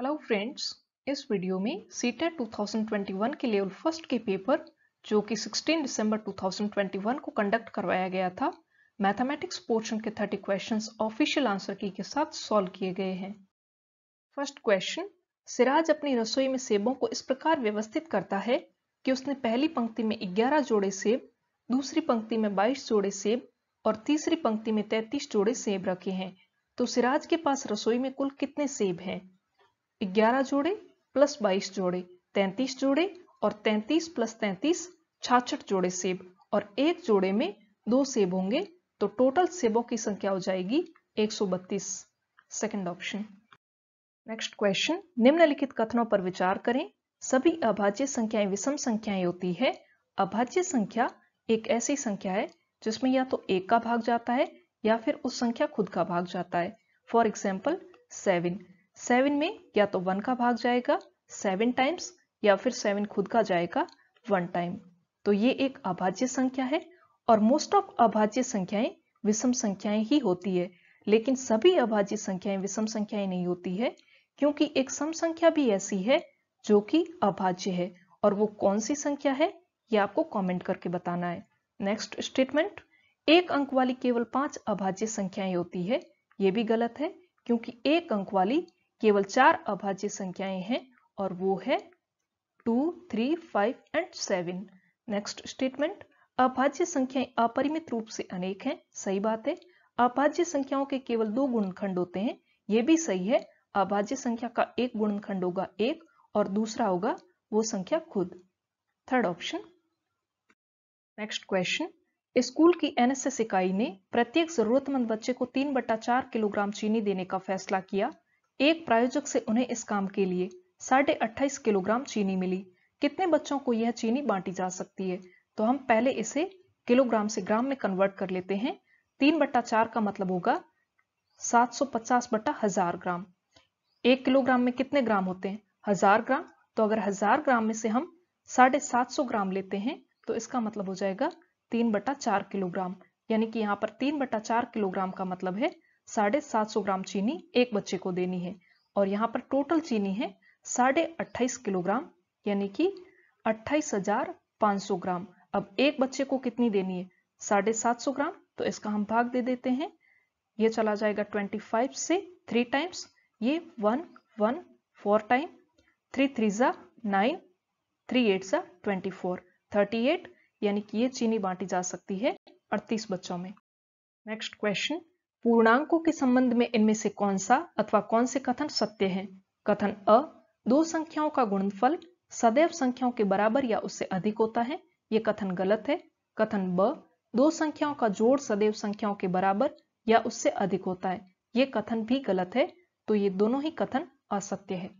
hello friends इस video में CTET 2021 के लेवल फर्स्ट के पेपर जो कि 16 दिसंबर 2021 को कंडक्ट करवाया गया था मैथमेटिक्स पोर्शन के 30 क्वेश्चंस ऑफिशियल आंसर की के साथ सॉल्व किए गए हैं फर्स्ट क्वेश्चन सिराज अपनी रसोई में सेबों को इस प्रकार व्यवस्थित करता है कि उसने पहली पंक्ति में ग्यारह जोड़े सेब दूसरी पंक्ति में बाईस जोड़े सेब और तीसरी पंक्ति में तैतीस जोड़े सेब रखे हैं तो सिराज के पास रसोई में कुल कितने सेब हैं ग्यारह जोड़े प्लस बाईस जोड़े तैतीस जोड़े और तैंतीस प्लस तैतीस छाछठ जोड़े सेब और एक जोड़े में दो सेब होंगे तो टोटल सेबों की संख्या हो जाएगी 132 सेकंड ऑप्शन नेक्स्ट क्वेश्चन निम्नलिखित कथनों पर विचार करें सभी अभाज्य संख्याएं विषम संख्याएं होती है अभाज्य संख्या एक ऐसी संख्या है जिसमें या तो एक का भाग जाता है या फिर उस संख्या खुद का भाग जाता है फॉर एग्जाम्पल सेवन सेवन में या तो वन का भाग जाएगा सेवन टाइम्स या फिर सेवन खुद का जाएगा वन टाइम तो ये एक अभाज्य संख्या है और मोस्ट ऑफ अभाज्य संख्याएं विषम संख्याएं ही होती है लेकिन सभी अभाज्य संख्याएं विषम संख्याएं नहीं होती है क्योंकि एक सम संख्या भी ऐसी है जो कि अभाज्य है और वो कौन सी संख्या है ये आपको कमेंट करके बताना है नेक्स्ट स्टेटमेंट एक अंक वाली केवल पांच अभाज्य संख्याएं होती है ये भी गलत है क्योंकि एक अंक वाली केवल चार अभाज्य संख्याएं हैं और वो है two three five and seven next statement अभाज्य संख्याएं अपरिमित रूप से अनेक हैं सही बात है अभाज्य संख्याओं के केवल दो गुणखंड होते हैं ये भी सही है अभाज्य संख्या का एक गुणखंड होगा एक और दूसरा होगा वो संख्या खुद third option next question school की एनएसएस इकाई ने प्रत्येक जरूरतमंद बच्चे को तीन बट्टा चार किलोग्राम चीनी देने का फैसला किया एक प्रायोजक से उन्हें इस काम के लिए साढ़े अट्ठाईस किलोग्राम चीनी मिली कितने बच्चों को यह चीनी बांटी जा सकती है तो हम पहले इसे किलोग्राम से ग्राम में कन्वर्ट कर लेते हैं तीन बट्टा चार का मतलब होगा 750 बट्टा हजार ग्राम एक किलोग्राम में कितने ग्राम होते हैं हजार ग्राम तो अगर हजार ग्राम में से हम साढ़े सात सौ ग्राम लेते हैं तो इसका मतलब हो जाएगा तीन बट्टा चार किलोग्राम यानी कि यहाँ पर तीन बट्टा चार किलोग्राम का मतलब है साढ़े सात सौ ग्राम चीनी एक बच्चे को देनी है और यहाँ पर टोटल चीनी है साढ़े अट्ठाईस किलोग्राम यानी कि अट्ठाईस हजार पांच सौ ग्राम अब एक बच्चे को कितनी देनी है साढ़े सात सौ ग्राम तो इसका हम भाग दे देते हैं ये चला जाएगा ट्वेंटी फाइव से थ्री टाइम्स ये one one four time three three ज़ा नाइन थ्री एट ज़ा ट्वेंटी फोर थर्टी एट यानी कि ये चीनी बांटी जा सकती है अड़तीस बच्चों में नेक्स्ट क्वेश्चन पूर्णांकों के संबंध में इनमें से कौन सा अथवा कौन से कथन सत्य है कथन अ दो संख्याओं का गुणनफल सदैव संख्याओं के बराबर या उससे अधिक होता है यह कथन गलत है कथन ब दो संख्याओं का जोड़ सदैव संख्याओं के बराबर या उससे अधिक होता है यह कथन भी गलत है तो ये दोनों ही कथन असत्य है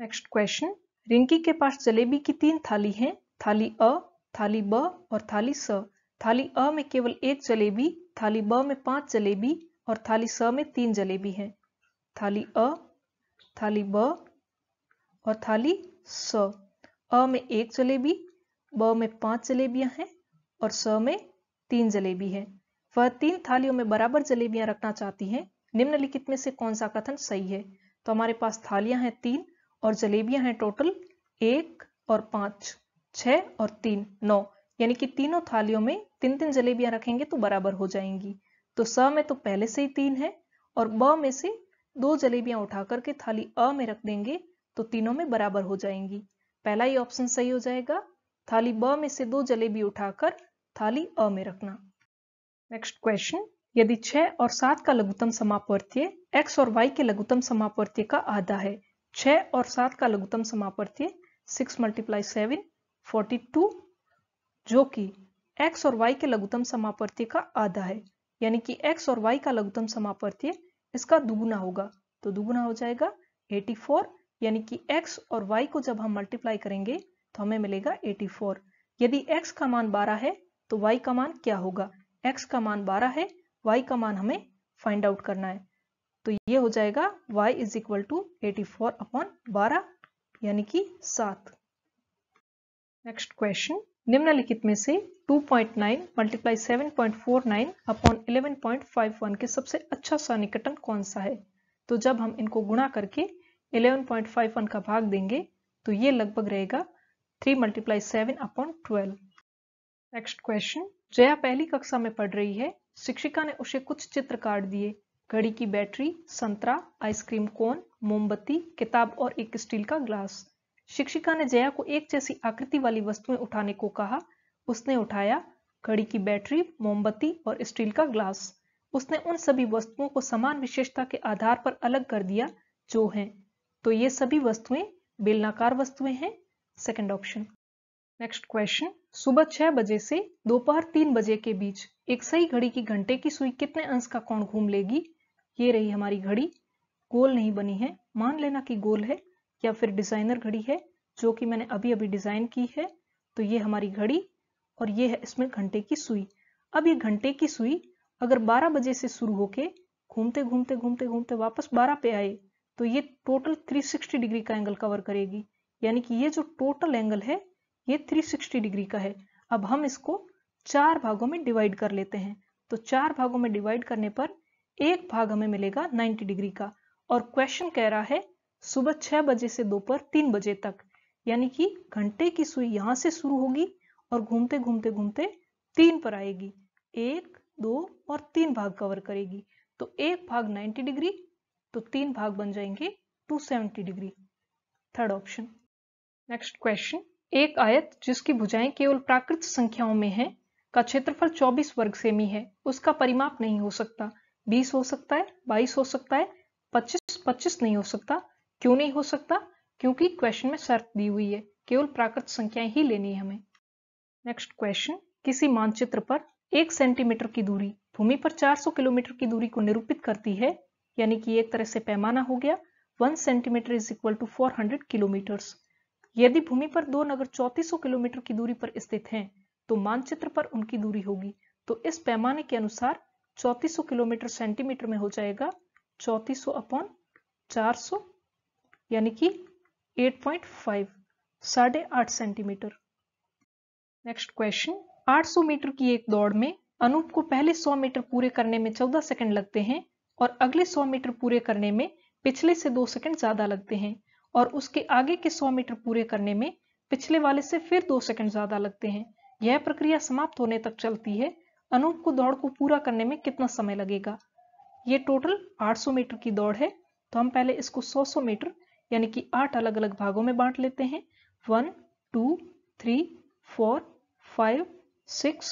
नेक्स्ट क्वेश्चन रिंकी के पास जलेबी की तीन थाली हैं थाली अ थाली ब और थाली स थाली अ में केवल एक जलेबी थाली ब में पांच जलेबी और थाली स में तीन जलेबी हैं थाली अ थाली ब और थाली स अ में एक जलेबी ब में पांच जलेबियां हैं और स में तीन जलेबी है वह तीन थालियों में बराबर जलेबियां रखना चाहती हैं निम्नलिखित में से कौन सा कथन सही है तो हमारे पास थालियां हैं तीन और जलेबियां हैं टोटल एक और पांच छ और तीन नौ यानी कि तीनों थालियों में तीन तीन जलेबियां रखेंगे तो बराबर हो जाएंगी तो स में तो पहले से ही तीन है और ब में से दो जलेबियां उठा करके थाली अ में रख देंगे तो तीनों में बराबर हो जाएंगी पहला ही ऑप्शन सही हो जाएगा थाली ब में से दो जलेबी उठाकर थाली अ में रखना नेक्स्ट क्वेश्चन यदि छह और सात का लघुतम समापवर्तीय एक्स और वाई के लघुतम समापर्त्य का आधा है छह और सात का लघुतम समापवर्तीय six multiply seven forty two जो कि एक्स और वाई के लघुतम समापर्त्य का आधा है यानी कि एक्स और वाई का लघुतम समापर्त्य इसका दुगुना होगा तो दुगुना हो जाएगा 84 यानी कि x और y को जब हम मल्टीप्लाई करेंगे तो हमें मिलेगा 84 यदि x का मान 12 है तो y का मान क्या होगा x का मान 12 है y का मान हमें फाइंड आउट करना है तो ये हो जाएगा y is equal to eighty four upon बारह यानी कि सात नेक्स्ट क्वेश्चन निम्नलिखित में से 2.9 मल्टीप्लाई सेवन अपॉन 11.51 के सबसे अच्छा सा कौन सा है तो जब हम इनको गुणा करके 11.51 का भाग देंगे तो ये लगभग रहेगा 3 multiply seven upon twelve next question Jaya पहली कक्षा में पढ़ रही है शिक्षिका ने उसे कुछ चित्र काट दिए घड़ी की बैटरी संतरा आइसक्रीम कोन मोमबत्ती किताब और एक स्टील का ग्लास शिक्षिका ने जया को एक जैसी आकृति वाली वस्तुएं उठाने को कहा उसने उठाया घड़ी की बैटरी मोमबत्ती और स्टील का ग्लास उसने उन सभी वस्तुओं को समान विशेषता के आधार पर अलग कर दिया जो हैं तो ये सभी वस्तुएं बेलनाकार वस्तुएं हैं सेकंड ऑप्शन नेक्स्ट क्वेश्चन सुबह छह बजे से दोपहर तीन बजे के बीच एक सही घड़ी की घंटे की सुई कितने अंश का कौन घूम लेगी ये रही हमारी घड़ी गोल नहीं बनी है मान लेना कि गोल है या फिर डिज़ाइनर घड़ी है जो कि मैंने अभी अभी डिज़ाइन की है तो ये हमारी घड़ी और ये है इसमें घंटे की सुई अब ये घंटे की सुई अगर 12 बजे से शुरू होके घूमते घूमते घूमते घूमते वापस 12 पे आए तो ये टोटल 360 डिग्री का एंगल कवर करेगी यानी कि ये जो टोटल एंगल है ये 360 डिग्री का है अब हम इसको चार भागों में डिवाइड कर लेते हैं तो चार भागों में डिवाइड करने पर एक भाग हमें मिलेगा 90 डिग्री का और क्वेश्चन कह रहा है सुबह छह बजे से दोपहर तीन बजे तक यानी कि घंटे की सुई यहां से शुरू होगी और घूमते घूमते घूमते तीन पर आएगी एक दो और तीन भाग कवर करेगी तो एक भाग 90 डिग्री तो तीन भाग बन जाएंगे 270 degree third option next question एक आयत जिसकी भुजाएं केवल प्राकृत संख्याओं में हैं का क्षेत्रफल 24 वर्ग सेमी है उसका परिमाप नहीं हो सकता 20 हो सकता है 22 हो सकता है 25 25 नहीं हो सकता क्यों नहीं हो सकता क्योंकि क्वेश्चन में शर्त दी हुई है केवल प्राकृत संख्याएं ही लेनी है हमें नेक्स्ट क्वेश्चन किसी मानचित्र पर एक सेंटीमीटर की दूरी भूमि पर 400 किलोमीटर की दूरी को निरूपित करती है यानी कि एक तरह से पैमाना हो गया one centimetre is equal to four hundred kilometres यदि भूमि पर दो नगर चौतीस किलोमीटर की दूरी पर स्थित हैं तो मानचित्र पर उनकी दूरी होगी तो इस पैमाने के अनुसार चौतीस किलोमीटर सेंटीमीटर में हो जाएगा चौतीस अपॉन चार यानी कि 8.5 पॉइंट फाइव साढ़े आठ सेंटीमीटर नेक्स्ट क्वेश्चन 800 मीटर की एक दौड़ में अनूप को पहले 100 मीटर पूरे करने में 14 सेकंड लगते हैं और अगले 100 मीटर पूरे करने में पिछले से दो सेकंड ज्यादा लगते हैं और उसके आगे के 100 मीटर पूरे करने में पिछले वाले से फिर दो सेकंड ज्यादा लगते हैं यह प्रक्रिया समाप्त होने तक चलती है अनूप को दौड़ को पूरा करने में कितना समय लगेगा ये टोटल आठ मीटर की दौड़ है तो हम पहले इसको सौ सौ मीटर यानी कि आठ अलग अलग भागों में बांट लेते हैं one two three four five six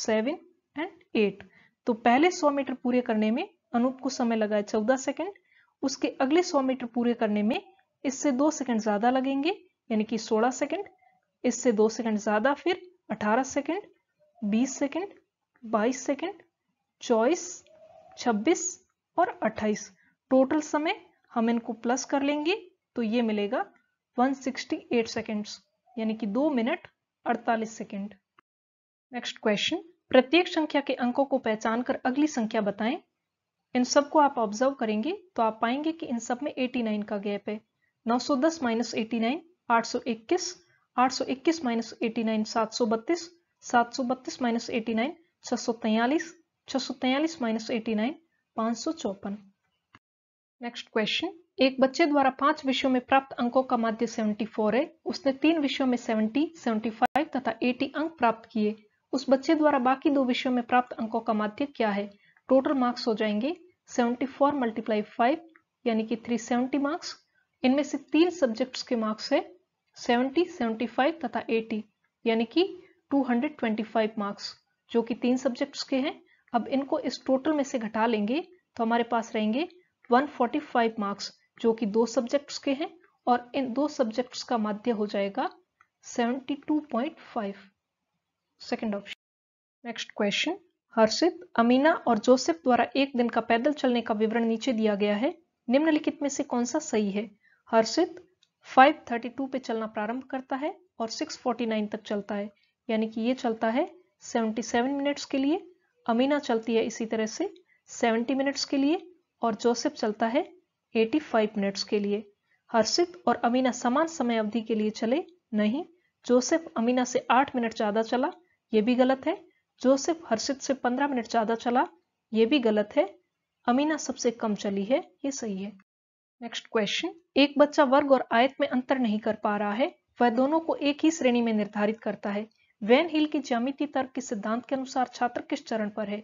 seven and eight तो पहले सौ मीटर पूरे करने में अनूप को समय लगा चौदह सेकेंड उसके अगले सौ मीटर पूरे करने में इससे दो सेकेंड ज़्यादा लगेंगे यानी कि सोलह सेकेंड इससे दो सेकेंड ज़्यादा फिर अठारह सेकेंड बीस सेकेंड बाईस सेकेंड चौबीस छब्बीस और अट्ठाईस टोटल समय हम इनको प्लस कर लेंगे तो ये मिलेगा 168 सेकंड्स यानी कि दो मिनट 48 सेकंड नेक्स्ट क्वेश्चन प्रत्येक संख्या के अंकों को पहचान कर अगली संख्या बताएं इन सब को आप ऑब्जर्व करेंगे तो आप पाएंगे कि इन सब में 89 का गैप है 910 माइनस एटी नाइन आठ सौ इक्कीस आठ सौ इक्कीस माइनस एटी नाइन सात सौ बत्तीस सात सौ बत्तीस माइनस एटी नाइन छह सौ तैयलीस छह सौ तैयलीस माइनस एटी नाइन पाँच चौपन नेक्स्ट क्वेश्चन एक बच्चे द्वारा पांच विषयों में प्राप्त अंकों का माध्य 74 है उसने तीन विषयों में 70, 75 तथा 80 अंक प्राप्त किए उस बच्चे द्वारा बाकी दो विषयों में प्राप्त अंकों का माध्य क्या है टोटल मार्क्स हो जाएंगे 74 फोर मल्टीप्लाई फाइव यानी कि 370 मार्क्स इनमें से तीन सब्जेक्ट्स के मार्क्स है सेवेंटी सेवेंटी तथा एटी यानी कि टू मार्क्स जो कि तीन सब्जेक्ट्स के हैं अब इनको इस टोटल में से घटा लेंगे तो हमारे पास रहेंगे 145 मार्क्स जो कि दो सब्जेक्ट्स के हैं और इन दो सब्जेक्ट्स का माध्य हो जाएगा 72.5 second option next question Harshit Amina और जोसेफ द्वारा एक दिन का पैदल चलने का विवरण नीचे दिया गया है निम्नलिखित में से कौन सा सही है हर्षित 532 पे चलना प्रारंभ करता है और 649 तक चलता है यानी कि ये चलता है 77 मिनट्स के लिए अमीना चलती है इसी तरह से 70 मिनट्स के लिए और जोसेफ चलता है 85 मिनट्स के लिए हर्षित और अमीना समान समय अवधि के लिए चले नहीं जोसेफ अमीना से 8 मिनट ज़्यादा चला यह भी गलत है जोसेफ हर्षित से 15 मिनट ज़्यादा चला यह भी गलत है अमीना सबसे कम चली है ये सही है नेक्स्ट क्वेश्चन एक बच्चा वर्ग और आयत में अंतर नहीं कर पा रहा है वह दोनों को एक ही श्रेणी में निर्धारित करता है वैन हिल की ज्यामिति तर्क के सिद्धांत के अनुसार छात्र किस चरण पर है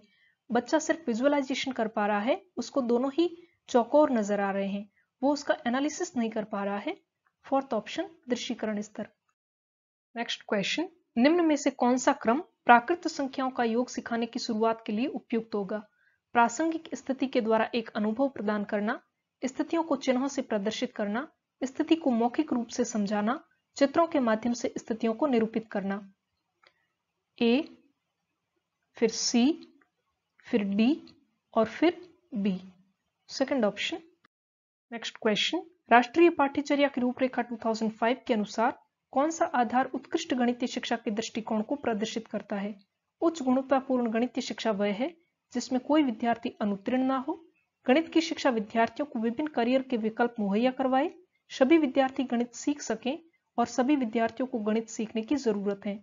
बच्चा सिर्फ विजुअलाइजेशन कर पा रहा है उसको दोनों ही चौकोर नजर आ रहे हैं वो उसका एनालिसिस नहीं कर पा रहा है फोर्थ ऑप्शन दृश्यकरण स्तर नेक्स्ट क्वेश्चन निम्न में से कौन सा क्रम प्राकृत संख्याओं का योग सिखाने की शुरुआत के लिए उपयुक्त होगा प्रासंगिक स्थिति के द्वारा एक अनुभव प्रदान करना स्थितियों को चिन्हों से प्रदर्शित करना स्थिति को मौखिक रूप से समझाना चित्रों के माध्यम से स्थितियों को निरूपित करना ए फिर सी फिर डी और फिर B second option next question राष्ट्रीय पाठ्यचर्या की रूपरेखा 2005 के अनुसार कौन सा आधार उत्कृष्ट गणितीय शिक्षा के दृष्टिकोण को प्रदर्शित करता है उच्च गुणवत्तापूर्ण गणितीय शिक्षा वह है जिसमें कोई विद्यार्थी अनुत्तीर्ण ना हो गणित की शिक्षा विद्यार्थियों को विभिन्न करियर के विकल्प मुहैया करवाए सभी विद्यार्थी गणित सीख सकें और सभी विद्यार्थियों को गणित सीखने की जरूरत है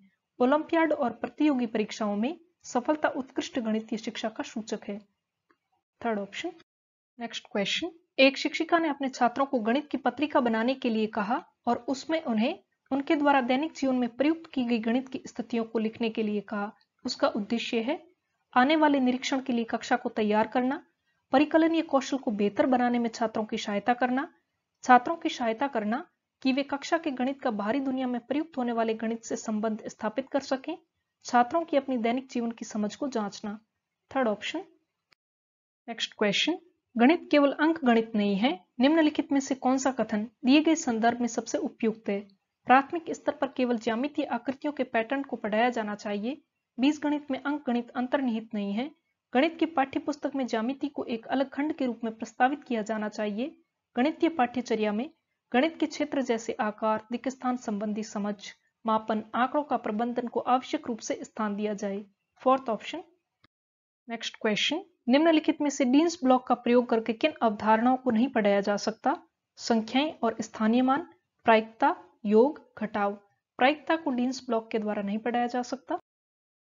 ओलंपियाड और प्रतियोगी परीक्षाओं में सफलता उत्कृष्ट गणितीय शिक्षा का सूचक है थर्ड ऑप्शन नेक्स्ट क्वेश्चन एक शिक्षिका ने अपने छात्रों को गणित की पत्रिका बनाने के लिए कहा और उसमें उन्हें उनके द्वारा दैनिक जीवन में प्रयुक्त की गई गणित की स्थितियों को लिखने के लिए कहा उसका उद्देश्य है आने वाले निरीक्षण के लिए कक्षा को तैयार करना परिकलनीय कौशल को बेहतर बनाने में छात्रों की सहायता करना छात्रों की सहायता करना कि वे कक्षा के गणित का बाहरी दुनिया में प्रयुक्त होने वाले गणित से संबंध स्थापित कर सकें छात्रों की अपनी दैनिक जीवन की समझ को जांचना थर्ड ऑप्शन नेक्स्ट क्वेश्चन गणित केवल अंक गणित नहीं है निम्नलिखित में से कौन सा कथन दिए गए संदर्भ में सबसे उपयुक्त है प्राथमिक स्तर पर केवल ज्यामितीय आकृतियों के पैटर्न को पढ़ाया जाना चाहिए बीज गणित में अंक गणित अंतर्निहित नहीं है गणित की पाठ्य पुस्तक में ज्यामिति को एक अलग खंड के रूप में प्रस्तावित किया जाना चाहिए गणितीय पाठ्यचर्या में गणित के क्षेत्र जैसे आकार दिक स्थान संबंधी समझ मापन आंकड़ों का प्रबंधन को आवश्यक रूप से स्थान दिया जाए फोर्थ ऑप्शन नेक्स्ट क्वेश्चन निम्नलिखित में से डीन्स ब्लॉक का प्रयोग करके किन अवधारणाओं को नहीं पढ़ाया जा सकता संख्याएं और स्थानीय मान प्रायिकता योग घटाव प्रायिकता को डीन्स ब्लॉक के द्वारा नहीं पढ़ाया जा सकता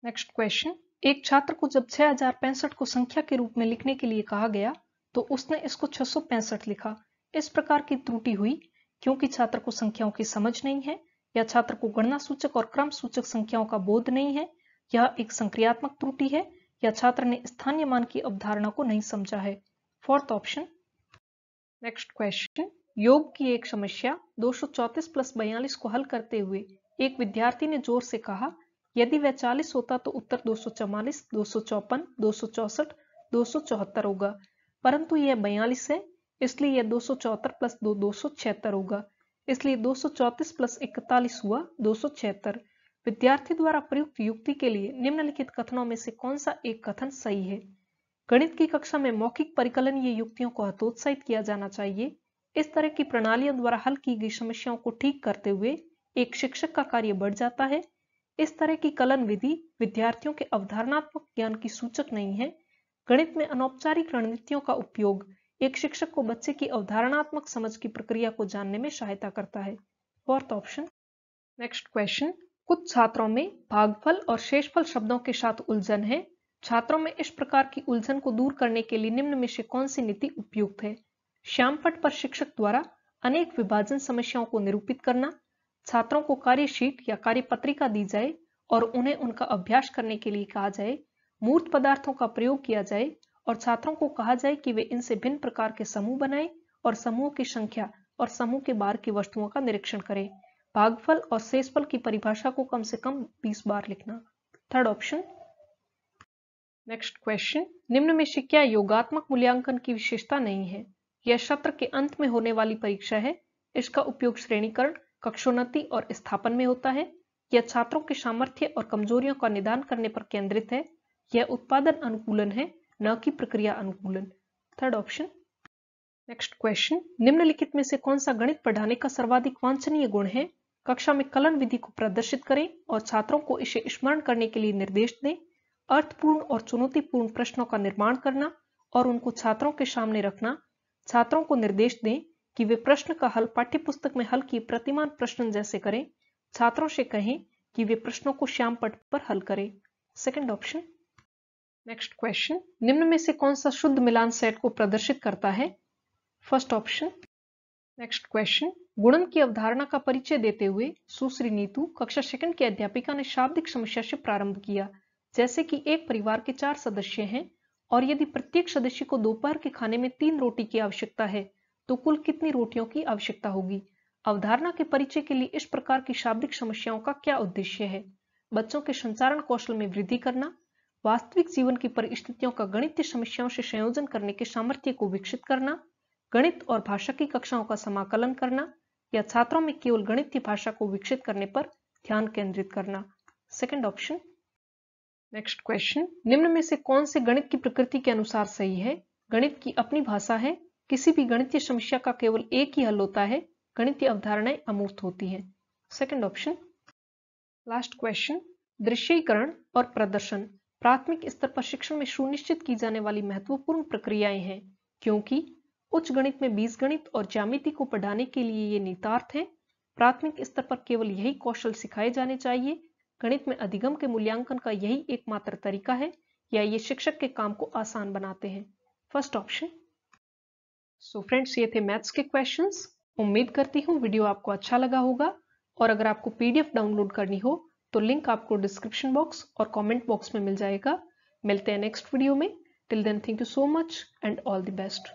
नेक्स्ट क्वेश्चन एक छात्र को जब छह को संख्या के रूप में लिखने के लिए कहा गया तो उसने इसको छह लिखा इस प्रकार की त्रुटि हुई क्योंकि छात्र को संख्याओं की समझ नहीं है या छात्र को गणना सूचक और क्रम सूचक संख्याओं का बोध नहीं है यह एक संक्रियात्मक त्रुटि है या छात्र ने स्थानीय मान की अवधारणा को नहीं समझा है फोर्थ ऑप्शन नेक्स्ट क्वेश्चन योग की एक समस्या 234 प्लस बयालीस को हल करते हुए एक विद्यार्थी ने जोर से कहा यदि वह 40 होता तो उत्तर दो सौ चौवालीस दो सौ चौपन होगा परंतु यह बयालीस है इसलिए यह दो सौ चौहत्तर प्लस दो दो सौ छिहत्तर होगा इसलिए दो सौ चौतीस प्लस इकतालीस हुआ दो सौ छिहत्तर विद्यार्थी द्वारा प्रयुक्त युक्ति के लिए निम्नलिखित कथनों में से कौन सा एक कथन सही है गणित की कक्षा में मौखिक ये युक्तियों को हतोत्साहित किया जाना चाहिए इस तरह की प्रणालियों द्वारा हल की गई समस्याओं को ठीक करते हुए एक शिक्षक का कार्य बढ़ जाता है इस तरह की कलन विधि विद्यार्थियों के अवधारणात्मक ज्ञान की सूचक नहीं है गणित में अनौपचारिक रणनीतियों का उपयोग एक शिक्षक को बच्चे की अवधारणात्मक समझ की प्रक्रिया को जानने में सहायता करता है फोर्थ ऑप्शन नेक्स्ट क्वेश्चन कुछ छात्रों में भागफल और शेषफल शब्दों के साथ उलझन है छात्रों में इस प्रकार की उलझन को दूर करने के लिए निम्न में से कौन सी नीति उपयुक्त है श्याम पट पर शिक्षक द्वारा अनेक विभाजन समस्याओं को निरूपित करना छात्रों को कार्यशीट या कार्य पत्रिका दी जाए और उन्हें उनका अभ्यास करने के लिए कहा जाए मूर्त पदार्थों का प्रयोग किया जाए और छात्रों को कहा जाए कि वे इनसे भिन्न प्रकार के समूह बनाए और समूह की संख्या और समूह के बाहर की वस्तुओं का निरीक्षण करें भागफल और शेषफल की परिभाषा को कम से कम 20 बार लिखना थर्ड ऑप्शन नेक्स्ट क्वेश्चन निम्न में से क्या योगात्मक मूल्यांकन की विशेषता नहीं है यह सत्र के अंत में होने वाली परीक्षा है इसका उपयोग श्रेणीकरण कक्षोन्नति और स्थापन में होता है यह छात्रों के सामर्थ्य और कमजोरियों का निदान करने पर केंद्रित है यह उत्पादन अनुकूलन है न कि प्रक्रिया अनुकूलन थर्ड ऑप्शन नेक्स्ट क्वेश्चन निम्नलिखित में से कौन सा गणित पढ़ाने का सर्वाधिक वांछनीय गुण है कक्षा में कलन विधि को प्रदर्शित करें और छात्रों को इसे स्मरण करने के लिए निर्देश दें अर्थपूर्ण और चुनौतीपूर्ण प्रश्नों का निर्माण करना और उनको छात्रों के सामने रखना छात्रों को निर्देश दें कि वे प्रश्न का हल पाठ्यपुस्तक में हल की प्रतिमान प्रश्न जैसे करें छात्रों से कहें कि वे प्रश्नों को श्याम पट पर हल करें सेकेंड ऑप्शन नेक्स्ट क्वेश्चन निम्न में से कौन सा शुद्ध मिलान सेट को प्रदर्शित करता है फर्स्ट ऑप्शन नेक्स्ट क्वेश्चन गुणन की अवधारणा का परिचय देते हुए सुश्री नीतू कक्षा सेकंड की अध्यापिका ने शाब्दिक समस्या से प्रारंभ किया जैसे कि एक परिवार के चार सदस्य हैं और यदि प्रत्येक सदस्य को दोपहर के खाने में तीन रोटी की आवश्यकता है तो कुल कितनी रोटियों की आवश्यकता होगी अवधारणा के परिचय के लिए इस प्रकार की शाब्दिक समस्याओं का क्या उद्देश्य है बच्चों के संचारण कौशल में वृद्धि करना वास्तविक जीवन की परिस्थितियों का गणित समस्याओं से संयोजन करने के सामर्थ्य को विकसित करना गणित और भाषा की कक्षाओं का समाकलन करना या छात्रों में केवल गणित की भाषा को विकसित करने पर ध्यान केंद्रित करना सेकेंड ऑप्शन नेक्स्ट क्वेश्चन निम्न में से कौन से गणित की प्रकृति के अनुसार सही है गणित की अपनी भाषा है किसी भी गणितीय समस्या का केवल एक ही हल होता है गणितीय अवधारणाएं अमूर्त होती हैं सेकंड ऑप्शन लास्ट क्वेश्चन दृश्यीकरण और प्रदर्शन प्राथमिक स्तर पर शिक्षण में सुनिश्चित की जाने वाली महत्वपूर्ण प्रक्रियाएं हैं क्योंकि उच्च गणित में बीज गणित और ज्यामिति को पढ़ाने के लिए ये नितार्थ हैं प्राथमिक स्तर पर केवल यही कौशल सिखाए जाने चाहिए गणित में अधिगम के मूल्यांकन का यही एकमात्र तरीका है या ये शिक्षक के काम को आसान बनाते हैं फर्स्ट ऑप्शन सो फ्रेंड्स ये थे मैथ्स के क्वेश्चन उम्मीद करती हूँ वीडियो आपको अच्छा लगा होगा और अगर आपको पीडीएफ डाउनलोड करनी हो तो लिंक आपको डिस्क्रिप्शन बॉक्स और कमेंट बॉक्स में मिल जाएगा मिलते हैं नेक्स्ट वीडियो में till then thank you so much and all the best